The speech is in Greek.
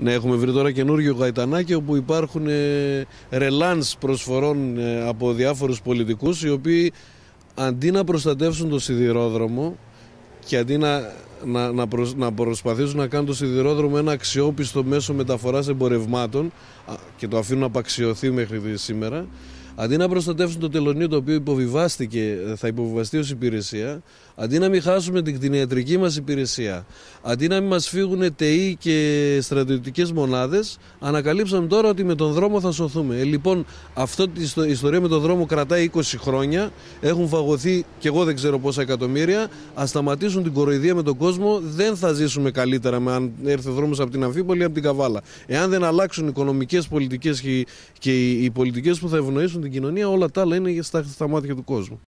Ναι, έχουμε βρει τώρα καινούργιο γαϊτανάκι όπου υπάρχουν ε, ρελάνς προσφορών ε, από διάφορους πολιτικούς οι οποίοι αντί να προστατεύσουν το σιδηρόδρομο και αντί να, να, να, προσπαθήσουν να κάνουν το σιδηρόδρομο ένα αξιόπιστο μέσο μεταφοράς εμπορευμάτων και το αφήνουν να απαξιωθεί μέχρι σήμερα αντί να προστατεύσουν το τελωνίο το οποίο υποβιβάστηκε, ε, θα υποβιβαστεί ως υπηρεσία, αντί να μην χάσουμε την κτηνιατρική μας υπηρεσία, αντί να μην μας φύγουν ΤΕΗ και στρατιωτικές μονάδες, ανακαλύψαμε τώρα ότι με τον δρόμο θα σωθούμε. Ε, λοιπόν, αυτή η ιστορία με τον δρόμο κρατάει 20 χρόνια. Έχουν φαγωθεί και εγώ δεν ξέρω πόσα εκατομμύρια. Ας σταματήσουν την κοροϊδία με τον κόσμο. Δεν θα ζήσουμε καλύτερα με αν έρθει ο δρόμος από την Αμφίπολη ή από την Καβάλα. Εάν δεν αλλάξουν οι οικονομικές πολιτικές και οι πολιτικές που θα ευνοήσουν την κοινωνία, όλα τα άλλα είναι στα, στα μάτια του κόσμου.